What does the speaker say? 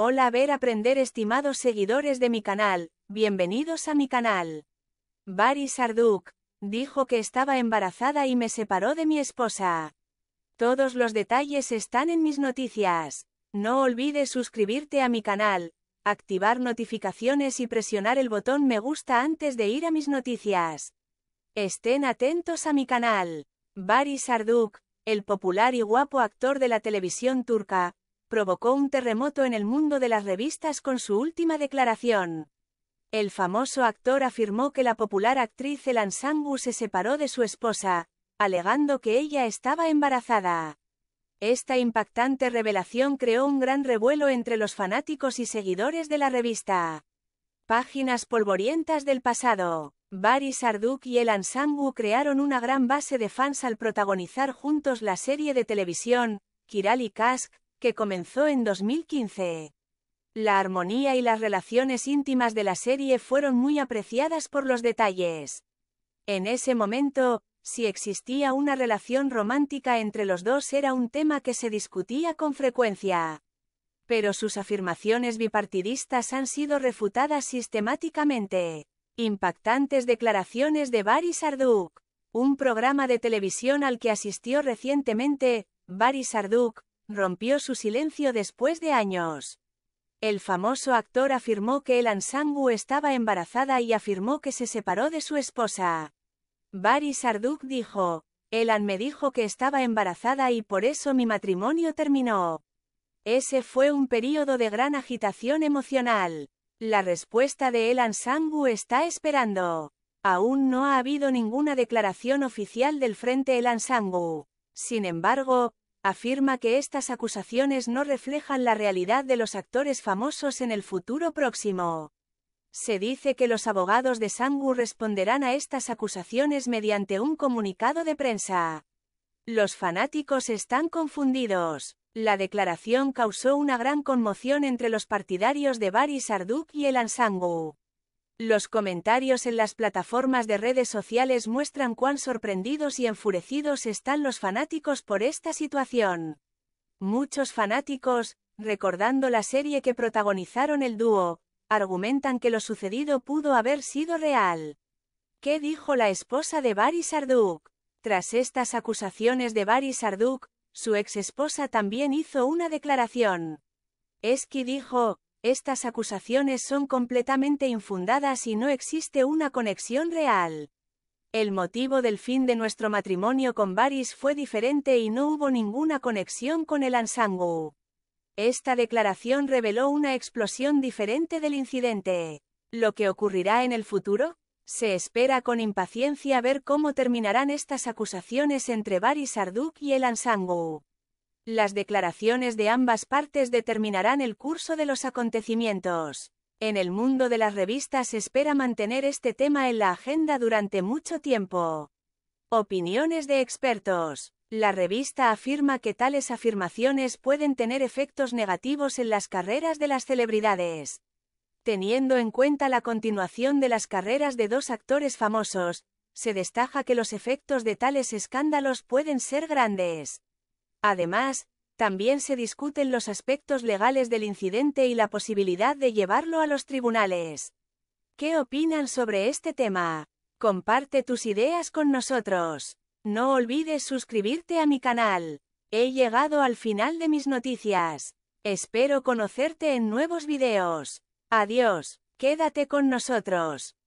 Hola ver aprender estimados seguidores de mi canal, bienvenidos a mi canal. Bari Sarduk, dijo que estaba embarazada y me separó de mi esposa. Todos los detalles están en mis noticias. No olvides suscribirte a mi canal, activar notificaciones y presionar el botón me gusta antes de ir a mis noticias. Estén atentos a mi canal. Bari Sarduk, el popular y guapo actor de la televisión turca, provocó un terremoto en el mundo de las revistas con su última declaración. El famoso actor afirmó que la popular actriz Elan Sangu se separó de su esposa, alegando que ella estaba embarazada. Esta impactante revelación creó un gran revuelo entre los fanáticos y seguidores de la revista. Páginas polvorientas del pasado. Barry Sarduk y Elan Sangu crearon una gran base de fans al protagonizar juntos la serie de televisión, Kirali Kask, que comenzó en 2015. La armonía y las relaciones íntimas de la serie fueron muy apreciadas por los detalles. En ese momento, si existía una relación romántica entre los dos era un tema que se discutía con frecuencia. Pero sus afirmaciones bipartidistas han sido refutadas sistemáticamente. Impactantes declaraciones de Barry Sarduk. Un programa de televisión al que asistió recientemente, Barry Sarduk, rompió su silencio después de años. El famoso actor afirmó que Elan Sangu estaba embarazada y afirmó que se separó de su esposa. Barry Sarduk dijo, Elan me dijo que estaba embarazada y por eso mi matrimonio terminó. Ese fue un período de gran agitación emocional. La respuesta de Elan Sangu está esperando. Aún no ha habido ninguna declaración oficial del Frente Elan Sangu. Sin embargo, afirma que estas acusaciones no reflejan la realidad de los actores famosos en el futuro próximo. Se dice que los abogados de Sangu responderán a estas acusaciones mediante un comunicado de prensa. Los fanáticos están confundidos. La declaración causó una gran conmoción entre los partidarios de Bari Sarduk y el Ansangu. Los comentarios en las plataformas de redes sociales muestran cuán sorprendidos y enfurecidos están los fanáticos por esta situación. Muchos fanáticos, recordando la serie que protagonizaron el dúo, argumentan que lo sucedido pudo haber sido real. ¿Qué dijo la esposa de Barry Sarduk? Tras estas acusaciones de Barry Sarduk, su ex esposa también hizo una declaración. que dijo, estas acusaciones son completamente infundadas y no existe una conexión real. El motivo del fin de nuestro matrimonio con Baris fue diferente y no hubo ninguna conexión con el Ansangu. Esta declaración reveló una explosión diferente del incidente. ¿Lo que ocurrirá en el futuro? Se espera con impaciencia ver cómo terminarán estas acusaciones entre Baris Arduk y el Ansangu. Las declaraciones de ambas partes determinarán el curso de los acontecimientos. En el mundo de las revistas se espera mantener este tema en la agenda durante mucho tiempo. Opiniones de expertos. La revista afirma que tales afirmaciones pueden tener efectos negativos en las carreras de las celebridades. Teniendo en cuenta la continuación de las carreras de dos actores famosos, se destaca que los efectos de tales escándalos pueden ser grandes. Además, también se discuten los aspectos legales del incidente y la posibilidad de llevarlo a los tribunales. ¿Qué opinan sobre este tema? Comparte tus ideas con nosotros. No olvides suscribirte a mi canal. He llegado al final de mis noticias. Espero conocerte en nuevos videos. Adiós, quédate con nosotros.